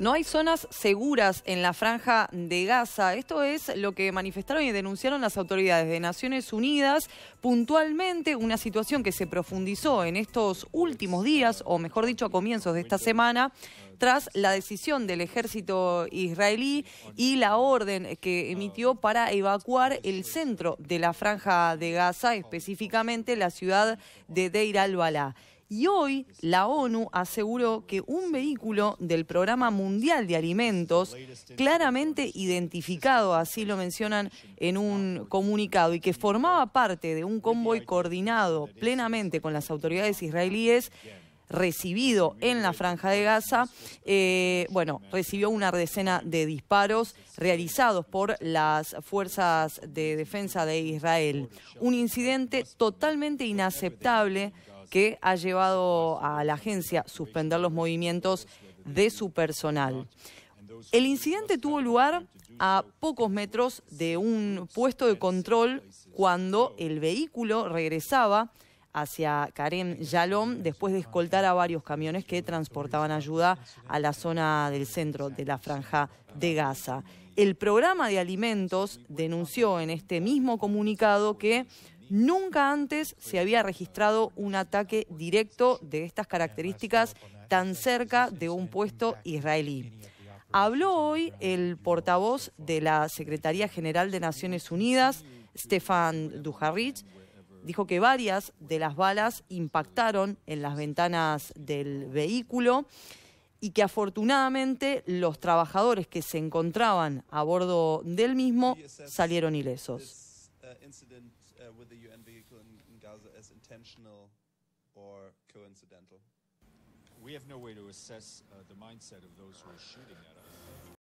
No hay zonas seguras en la franja de Gaza. Esto es lo que manifestaron y denunciaron las autoridades de Naciones Unidas. Puntualmente, una situación que se profundizó en estos últimos días, o mejor dicho, a comienzos de esta semana, tras la decisión del ejército israelí y la orden que emitió para evacuar el centro de la franja de Gaza, específicamente la ciudad de Deir al-Balá. Y hoy la ONU aseguró que un vehículo del Programa Mundial de Alimentos, claramente identificado, así lo mencionan en un comunicado, y que formaba parte de un convoy coordinado plenamente con las autoridades israelíes, recibido en la franja de Gaza, eh, bueno, recibió una decena de disparos realizados por las fuerzas de defensa de Israel. Un incidente totalmente inaceptable que ha llevado a la agencia a suspender los movimientos de su personal. El incidente tuvo lugar a pocos metros de un puesto de control cuando el vehículo regresaba hacia Karen Yalom después de escoltar a varios camiones que transportaban ayuda a la zona del centro de la franja de Gaza. El programa de alimentos denunció en este mismo comunicado que Nunca antes se había registrado un ataque directo de estas características tan cerca de un puesto israelí. Habló hoy el portavoz de la Secretaría General de Naciones Unidas, Stefan Dujarric, dijo que varias de las balas impactaron en las ventanas del vehículo y que afortunadamente los trabajadores que se encontraban a bordo del mismo salieron ilesos. incident uh, with the UN vehicle in, in Gaza as intentional or coincidental? We have no way to assess uh, the mindset of those who are shooting at us.